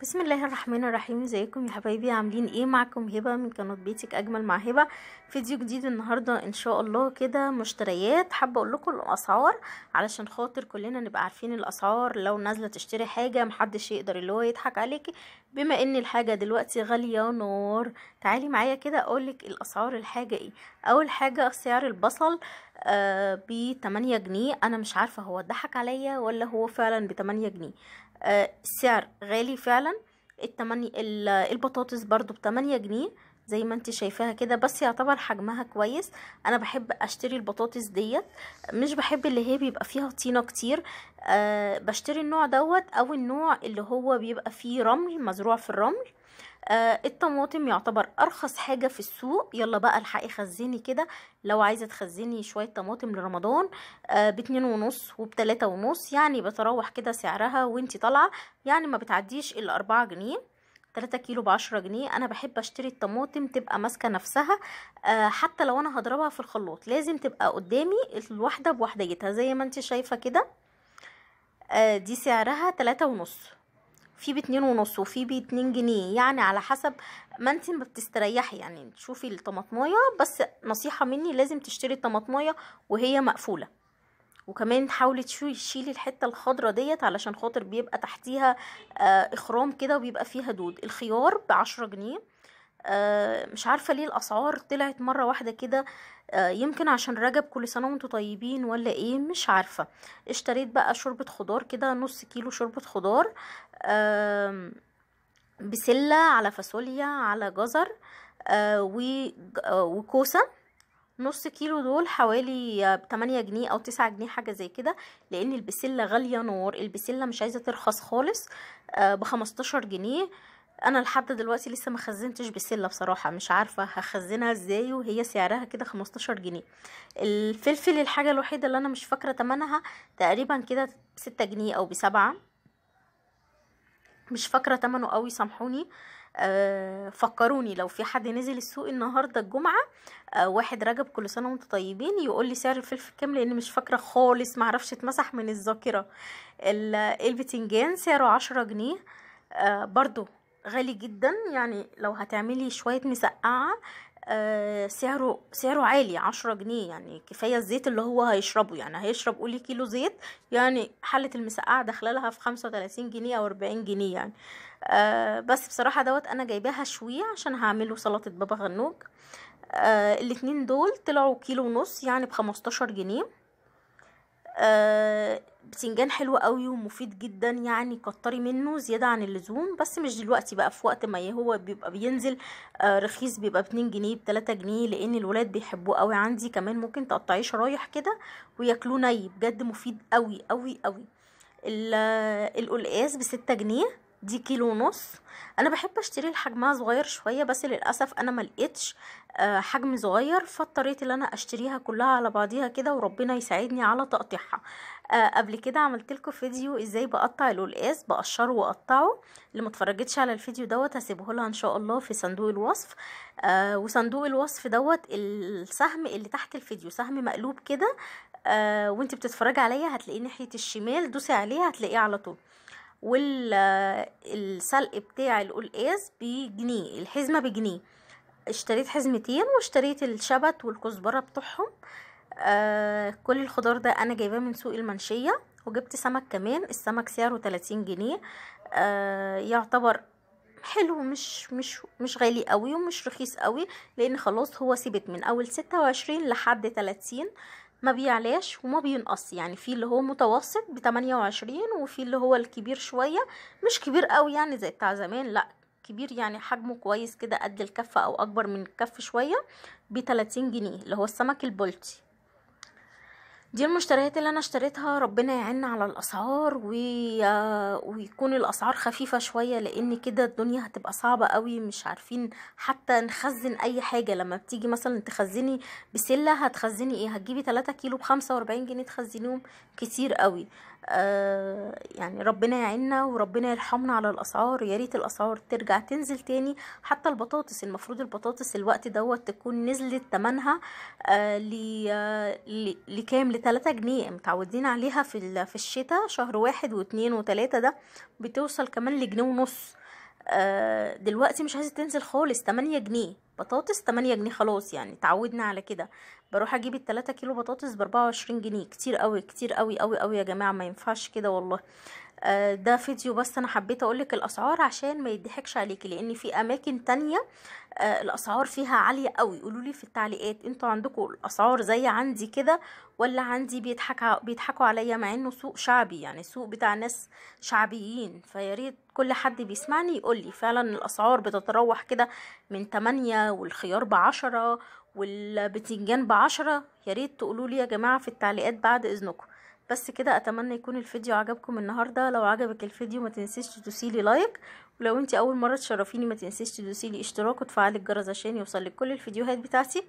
بسم الله الرحمن الرحيم ازيكم يا حبايبي عاملين ايه معكم هبه من قناه بيتك اجمل مع هبه فيديو جديد النهارده ان شاء الله كده مشتريات حابه اقول لكم الاسعار علشان خاطر كلنا نبقى عارفين الاسعار لو نازله تشتري حاجه محدش يقدر اللي هو يضحك عليكي بما ان الحاجه دلوقتي غاليه نور تعالي معايا كده اقولك الاسعار الحاجه ايه اول حاجه سعر البصل آه ب 8 جنيه انا مش عارفه هو ضحك عليا ولا هو فعلا ب 8 جنيه السعر آه، غالي فعلا التمانية البطاطس برضو بتمانية جنيه زي ما انت شايفاها كده بس يعتبر حجمها كويس انا بحب اشتري البطاطس ديت مش بحب اللي هي بيبقى فيها طينه كتير أه بشتري النوع دوت او النوع اللي هو بيبقى فيه رمل مزروع في الرمل آه الطماطم يعتبر ارخص حاجه في السوق يلا بقى الحقي خزني كده لو عايزه تخزني شويه طماطم لرمضان آه باتنين ونص وبتلاته ونص يعني بتروح كده سعرها وانتي طالعه يعني ما بتعديش الا اربعه جنيه 3 كيلو بعشرة جنيه انا بحب اشتري الطماطم تبقى ماسكه نفسها آه حتى لو انا هضربها في الخلاط لازم تبقى قدامي الواحده بوحديتها زي ما انت شايفه كده آه دي سعرها تلاتة ونص في باتنين ونص وفي باتنين جنيه يعني على حسب ما انت ما بتستريحي يعني تشوفي الطماطمايه بس نصيحه مني لازم تشتري الطماطمايه وهي مقفوله وكمان حاولي تشيلي الحته الخضرة ديت علشان خاطر بيبقى تحتيها آه، اخرام كده وبيبقى فيها دود الخيار بعشرة جنيه آه، مش عارفة ليه الأسعار طلعت مرة واحدة كده آه، يمكن عشان رجب كل سنة وانتم طيبين ولا ايه مش عارفة اشتريت بقى شوربة خضار كده نص كيلو شوربة خضار بسلة على فاصوليا على جزر وكوسة نص كيلو دول حوالي 8 جنيه او تسعة جنيه حاجة زي كده لان البسلة غالية نار البسلة مش عايزة ترخص خالص آه، بخمستاشر جنيه انا لحد دلوقتي لسه ما خزنتش بسله بصراحه مش عارفه هخزنها ازاي وهي سعرها كده 15 جنيه الفلفل الحاجه الوحيده اللي انا مش فاكره تمنها تقريبا كده 6 جنيه او ب7 مش فاكره تمنه قوي سامحوني آه آه، فكروني لو في حد نزل السوق النهارده الجمعه آه، واحد رجب كل سنه وانتم طيبين يقول لي سعر الفلفل كام لان مش فاكره خالص معرفش اتمسح من الذاكره البتنجان سعره عشرة جنيه آه، برضو غالي جدا يعني لو هتعملي شويه مسقعه آه، سعره سعره عالي عشرة جنيه يعني كفاية الزيت اللي هو هيشربه يعني هيشرب قولي كيلو زيت يعني حلة المسقعة داخلالها في خمسة وتلاتين جنيه او اربعين جنيه يعني آه بس بصراحة دوت انا جايباها شوية عشان هعمله سلطة بابا غنوج آه الاتنين دول طلعوا كيلو ونص يعني بخمستاشر جنيه آه بتنجان حلو قوي ومفيد جدا يعني كتري منه زيادة عن اللزوم بس مش دلوقتي بقى في وقت ما هو بيبقى بينزل آه، رخيص بيبقى باتنين جنيه بتلاتة جنيه لان الولاد بيحبوه قوي عندي كمان ممكن تقطعيه شرايح كده وياكلوه ني بجد مفيد قوي قوي قوي آه، القلقاس بستة جنيه دي كيلو ونص انا بحب اشتري الحجمها صغير شويه بس للاسف انا ملقتش آه، حجم صغير فاضطريت ان انا اشتريها كلها على بعضيها كده وربنا يساعدني على تقطيعها آه، قبل كده عملت لكم فيديو ازاي بقطع القلقاس بقشره واقطعه اللي متفرجتش على الفيديو دوت هسيبه لها ان شاء الله في صندوق الوصف آه، وصندوق الوصف دوت السهم اللي تحت الفيديو سهم مقلوب كده وانت بتتفرجي عليا هتلاقيه ناحيه الشمال دوسي عليه هتلاقيه على طول والسلق بتاع القلقاس بجنيه الحزمة بجنيه اشتريت حزمتين واشتريت الشبت والكزبرة بتوعهم آه كل الخضار ده انا جايباه من سوق المنشية وجبت سمك كمان السمك سعره 30 جنيه آه يعتبر حلو مش مش مش غالي قوي ومش رخيص قوي لان خلاص هو ثبت من اول 26 لحد 30 ما بيعلاش وما بينقص يعني في اللي هو متوسط بتمانية وعشرين وفي اللي هو الكبير شوية مش كبير قوي يعني زي بتاع زمان لا كبير يعني حجمه كويس كده قد الكفة او اكبر من الكف شوية بتلاتين جنيه اللي هو السمك البلطي دي المشتريات اللي انا اشتريتها ربنا يعين على الاسعار وي... ويكون الاسعار خفيفه شويه لان كده الدنيا هتبقى صعبه قوي مش عارفين حتى نخزن اي حاجه لما بتيجي مثلا تخزني بسله هتخزني ايه هتجيبي 3 كيلو ب 45 جنيه تخزنيهم كتير قوي آه يعني ربنا يعيننا وربنا يرحمنا على الاسعار يا ريت الاسعار ترجع تنزل تاني حتى البطاطس المفروض البطاطس الوقت دوت تكون نزلت تمنها آه, آه، لكام تلاتة جنيه متعودين عليها في في الشتاء شهر واحد واتنين وتلاتة ده بتوصل كمان لجنيه ونص آه، دلوقتي مش عايزه تنزل خالص تمانية جنيه بطاطس تمانية جنيه خلاص يعني تعودنا على كده بروح اجيب التلاتة كيلو بطاطس باربعة وعشرين جنيه كتير قوي كتير قوي قوي قوي يا جماعه ما ينفعش كده والله آه، ده فيديو بس انا حبيت اقولك الاسعار عشان ما يضحكش عليكي لان في اماكن تانية آه، الاسعار فيها عالية قوي قولولي في التعليقات انتوا عندكم الاسعار زي عندي كده ولا عندي بيضحك بيضحكوا عليا مع انه سوق شعبي يعني سوق بتاع ناس شعبيين فياريت كل حد بيسمعني يقولي فعلا الاسعار بتتراوح كده من 8 والخيار بعشرة والبتنجان بعشرة ياريت تقولولي يا جماعة في التعليقات بعد اذنكم بس كده اتمنى يكون الفيديو عجبكم النهارده لو عجبك الفيديو ما تنسيش تدوسيلي لايك ولو انت اول مره تشرفيني ما تنسيش تدوسيلي اشتراك وتفعلي الجرس عشان يوصلك كل الفيديوهات بتاعتي